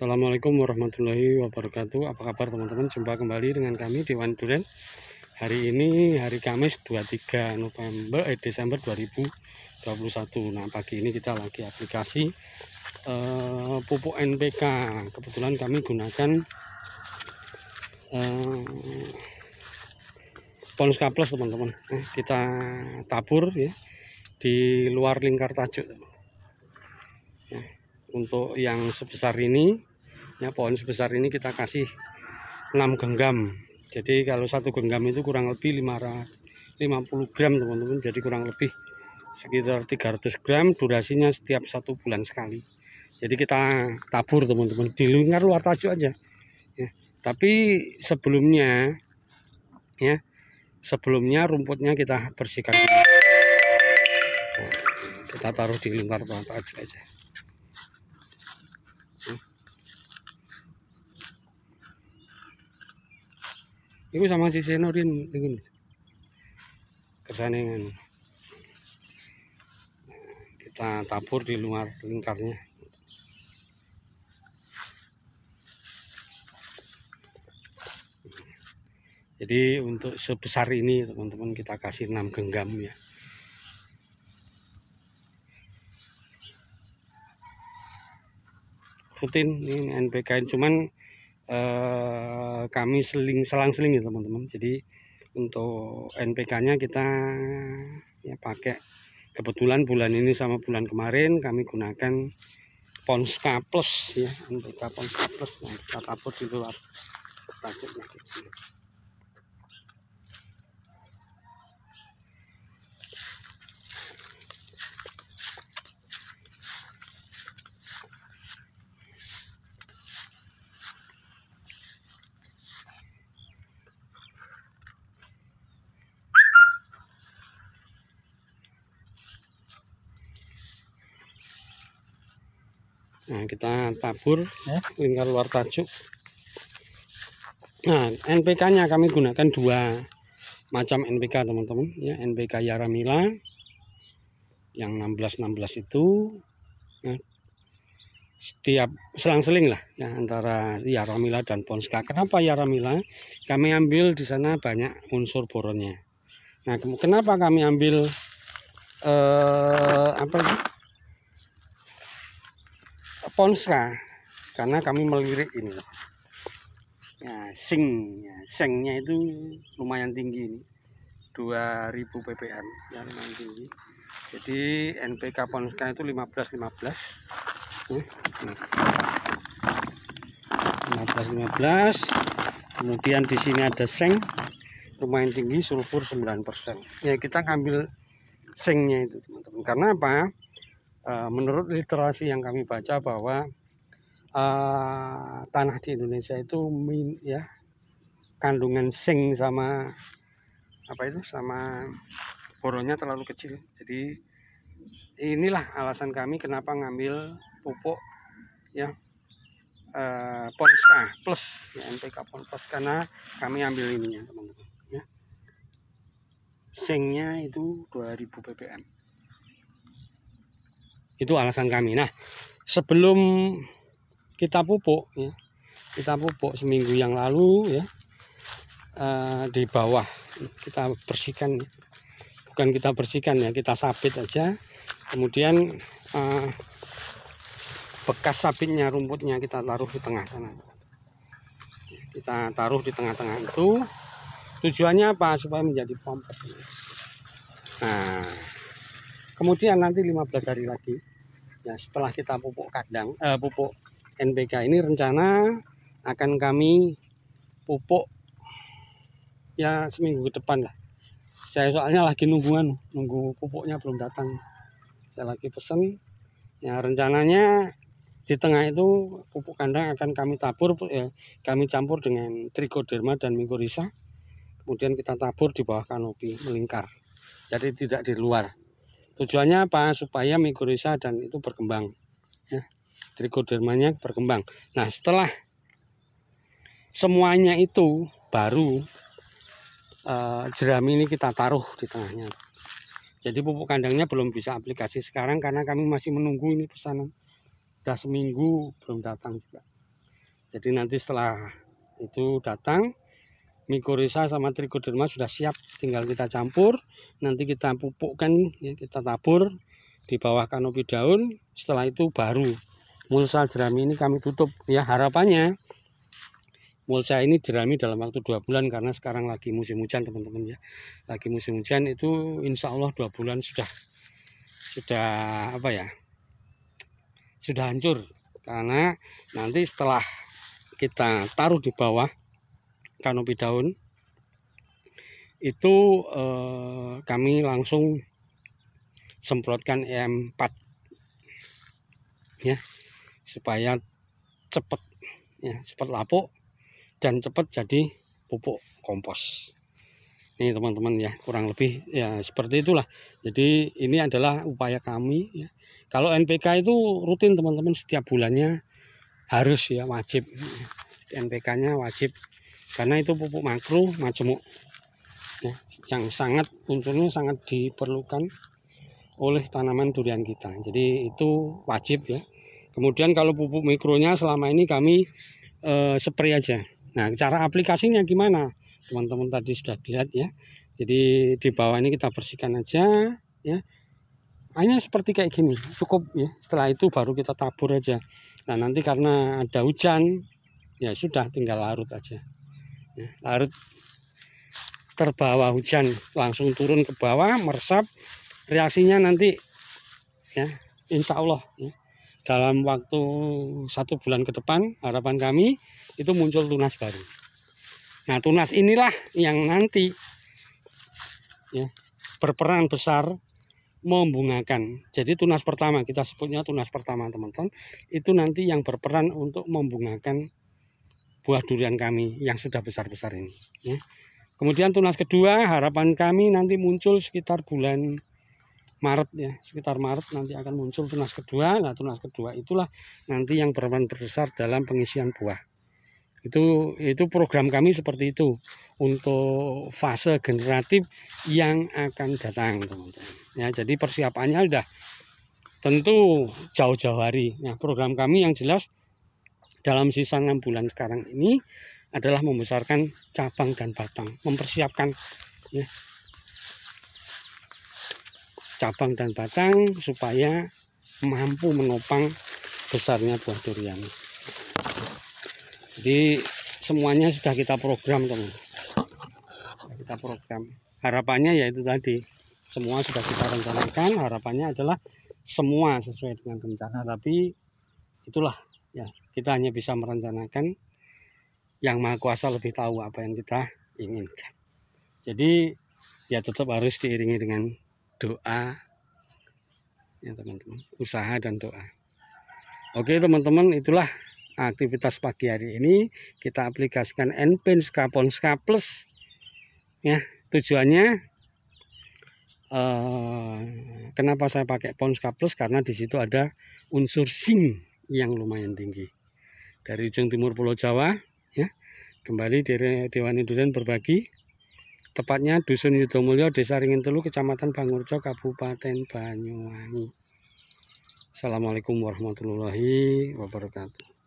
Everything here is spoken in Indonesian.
Assalamualaikum warahmatullahi wabarakatuh Apa kabar teman-teman Jumpa kembali dengan kami di One Duren Hari ini hari Kamis 23 November eh, Desember 2021 Nah pagi ini kita lagi aplikasi eh, Pupuk NPK Kebetulan kami gunakan eh, Polus Plus teman-teman eh, Kita tabur ya Di luar lingkar tajuk ya, Untuk yang sebesar ini ya pohon sebesar ini kita kasih 6 genggam jadi kalau satu genggam itu kurang lebih 550 gram teman-teman jadi kurang lebih sekitar 300 gram durasinya setiap satu bulan sekali jadi kita tabur teman-teman di lingkar luar tajuk aja ya. tapi sebelumnya ya sebelumnya rumputnya kita bersihkan dulu. Oh, kita taruh di lingkar luar tajuk aja Ibu sama si Seno rin iku. Kedaningan. Kita tabur di luar lingkarnya. Jadi untuk sebesar ini teman-teman kita kasih 6 genggam ya. Rutin ini NPK cuman Eh, kami seling selang-seling ya teman-teman jadi untuk NPK-nya kita ya pakai kebetulan bulan ini sama bulan kemarin kami gunakan Ponska Plus ya NPK Ponska Plus yang kita tabur di luar Nah, kita tabur ya. lingkar luar tajuk. Nah, NPK-nya kami gunakan dua macam NPK, teman-teman, ya, NPK Yaramila yang 16-16 itu ya, setiap selang-seling lah ya antara Yaramila dan Ponska. Kenapa Yaramila? Kami ambil di sana banyak unsur boronnya. Nah, kenapa kami ambil eh apa itu? responsnya karena kami melirik ini Ya, sing, ya, sengnya itu lumayan tinggi ini. 2000 ppm ya lumayan tinggi. Jadi NPK Ponska itu 15 15. 15 15. Kemudian di sini ada seng lumayan tinggi sulfur 9%. Ya kita ngambil sengnya itu teman-teman. Karena apa? Eh, menurut literasi yang kami baca bahwa uh, tanah di Indonesia itu min, ya kandungan sing sama apa itu sama boronnya terlalu kecil. Jadi inilah alasan kami kenapa ngambil pupuk ya uh, eh, ponska plus ya, NPK ponpes karena kami ambil ininya teman-teman ya. Sengnya itu 2000 ppm itu alasan kami nah sebelum kita pupuk ya, kita pupuk seminggu yang lalu ya uh, di bawah kita bersihkan bukan kita bersihkan ya kita sapit aja kemudian uh, bekas sapitnya rumputnya kita taruh di tengah sana kita taruh di tengah-tengah itu tujuannya apa supaya menjadi pompa. nah kemudian nanti 15 hari lagi Ya, setelah kita pupuk kandang, eh, pupuk NPK ini rencana akan kami pupuk ya seminggu ke depan lah. Saya soalnya lagi nungguan, nunggu pupuknya belum datang. Saya lagi pesen. Ya rencananya di tengah itu pupuk kandang akan kami tabur, eh, kami campur dengan trichoderma dan mycorrhiza. Kemudian kita tabur di bawah kanopi melingkar. Jadi tidak di luar Tujuannya apa? Supaya mikorisa dan itu berkembang. Ya. Trichodermanya berkembang. Nah, setelah semuanya itu baru eh, jerami ini kita taruh di tengahnya. Jadi pupuk kandangnya belum bisa aplikasi sekarang karena kami masih menunggu ini pesanan. Sudah seminggu belum datang juga. Jadi nanti setelah itu datang mikorisa sama trichoderma sudah siap tinggal kita campur nanti kita pupukkan ya, kita tabur di bawah kanopi daun setelah itu baru mulsa jerami ini kami tutup ya harapannya mulsa ini jerami dalam waktu dua bulan karena sekarang lagi musim hujan teman-teman ya lagi musim hujan itu insya Allah dua bulan sudah sudah apa ya sudah hancur karena nanti setelah kita taruh di bawah kanopi daun itu eh, kami langsung semprotkan e EM4 ya supaya cepat ya cepat lapuk dan cepat jadi pupuk kompos ini teman-teman ya kurang lebih ya seperti itulah jadi ini adalah upaya kami ya. kalau NPK itu rutin teman-teman setiap bulannya harus ya wajib NPK-nya wajib karena itu pupuk makro majemuk ya, yang sangat unsurnya sangat diperlukan oleh tanaman durian kita jadi itu wajib ya kemudian kalau pupuk mikronya selama ini kami e, spray aja nah cara aplikasinya gimana teman-teman tadi sudah lihat ya jadi di bawah ini kita bersihkan aja ya hanya seperti kayak gini cukup ya setelah itu baru kita tabur aja nah nanti karena ada hujan ya sudah tinggal larut aja larut terbawa hujan langsung turun ke bawah meresap reaksinya nanti ya insya Allah ya, dalam waktu satu bulan ke depan harapan kami itu muncul tunas baru nah tunas inilah yang nanti ya, berperan besar membungakan. Jadi tunas pertama kita sebutnya tunas pertama teman-teman itu nanti yang berperan untuk membungakan buah durian kami yang sudah besar-besar ini. Ya. Kemudian tunas kedua harapan kami nanti muncul sekitar bulan Maret ya, sekitar Maret nanti akan muncul tunas kedua. Nah, tunas kedua itulah nanti yang berperan terbesar dalam pengisian buah. Itu itu program kami seperti itu untuk fase generatif yang akan datang, teman-teman. Ya, jadi persiapannya sudah tentu jauh-jauh hari. Nah, program kami yang jelas dalam sisa 6 bulan sekarang ini adalah membesarkan cabang dan batang, mempersiapkan ya, cabang dan batang supaya mampu menopang besarnya buah durian. Jadi semuanya sudah kita program teman. Kita program. Harapannya yaitu tadi semua sudah kita rencanakan. Harapannya adalah semua sesuai dengan rencana. Tapi itulah ya kita hanya bisa merencanakan yang maha kuasa lebih tahu apa yang kita inginkan jadi ya tetap harus diiringi dengan doa ya teman-teman usaha dan doa oke teman-teman itulah aktivitas pagi hari ini kita aplikasikan Enpin Skaponska Plus ya tujuannya eh, kenapa saya pakai pon Plus karena di situ ada unsur sing yang lumayan tinggi. Dari ujung timur Pulau Jawa, ya, kembali dari Dewan Indonesia berbagi, tepatnya Dusun Yudomulyo, Desa Ringin Telu, Kecamatan Bangurjo, Kabupaten Banyuwangi. Assalamualaikum warahmatullahi wabarakatuh.